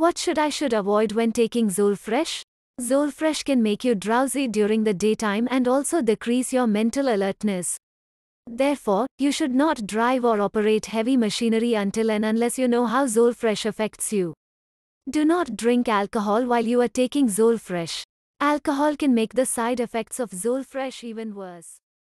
What should I should avoid when taking Zolfresh? Zolfresh can make you drowsy during the daytime and also decrease your mental alertness. Therefore, you should not drive or operate heavy machinery until and unless you know how Zolfresh affects you. Do not drink alcohol while you are taking Zolfresh. Alcohol can make the side effects of Zolfresh even worse.